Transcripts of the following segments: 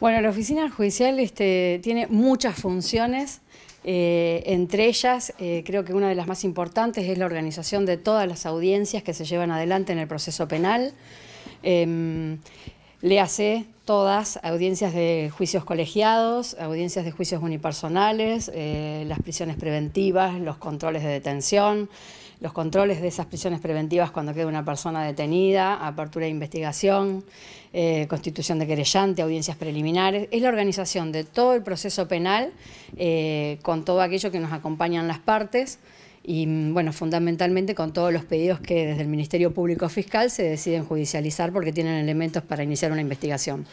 Bueno, la oficina judicial este, tiene muchas funciones. Eh, entre ellas, eh, creo que una de las más importantes es la organización de todas las audiencias que se llevan adelante en el proceso penal. Em, le hace todas audiencias de juicios colegiados, audiencias de juicios unipersonales, eh, las prisiones preventivas, los controles de detención, los controles de esas prisiones preventivas cuando queda una persona detenida, apertura de investigación, eh, constitución de querellante, audiencias preliminares. Es la organización de todo el proceso penal eh, con todo aquello que nos acompañan las partes y bueno, fundamentalmente con todos los pedidos que desde el Ministerio Público Fiscal se deciden judicializar porque tienen elementos para iniciar una investigación.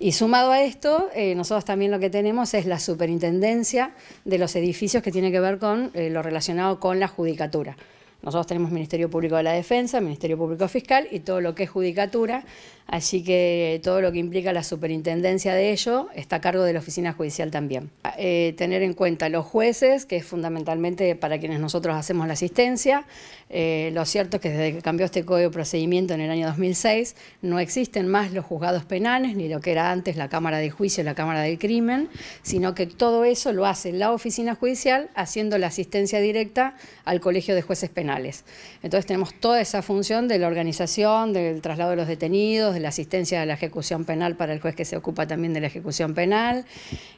Y sumado a esto, eh, nosotros también lo que tenemos es la superintendencia de los edificios que tiene que ver con eh, lo relacionado con la judicatura. Nosotros tenemos Ministerio Público de la Defensa, Ministerio Público Fiscal y todo lo que es Judicatura, así que todo lo que implica la superintendencia de ello está a cargo de la Oficina Judicial también. Eh, tener en cuenta los jueces, que es fundamentalmente para quienes nosotros hacemos la asistencia. Eh, lo cierto es que desde que cambió este Código de Procedimiento en el año 2006, no existen más los juzgados penales, ni lo que era antes la Cámara de Juicio, la Cámara del Crimen, sino que todo eso lo hace la Oficina Judicial haciendo la asistencia directa al Colegio de Jueces Penales. Entonces tenemos toda esa función de la organización, del traslado de los detenidos, de la asistencia a la ejecución penal para el juez que se ocupa también de la ejecución penal.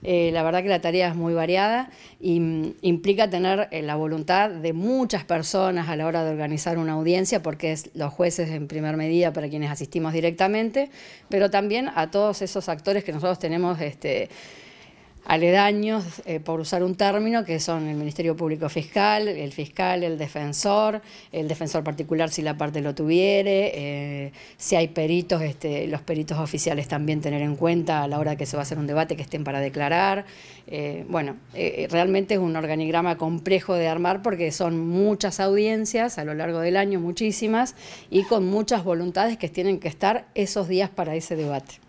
Eh, la verdad que la tarea es muy variada y mm, implica tener eh, la voluntad de muchas personas a la hora de organizar una audiencia, porque es los jueces en primer medida para quienes asistimos directamente, pero también a todos esos actores que nosotros tenemos este, aledaños, eh, por usar un término, que son el Ministerio Público Fiscal, el fiscal, el defensor, el defensor particular si la parte lo tuviere, eh, si hay peritos, este, los peritos oficiales también tener en cuenta a la hora que se va a hacer un debate que estén para declarar. Eh, bueno, realmente es un organigrama complejo de armar porque son muchas audiencias a lo largo del año, muchísimas, y con muchas voluntades que tienen que estar esos días para ese debate.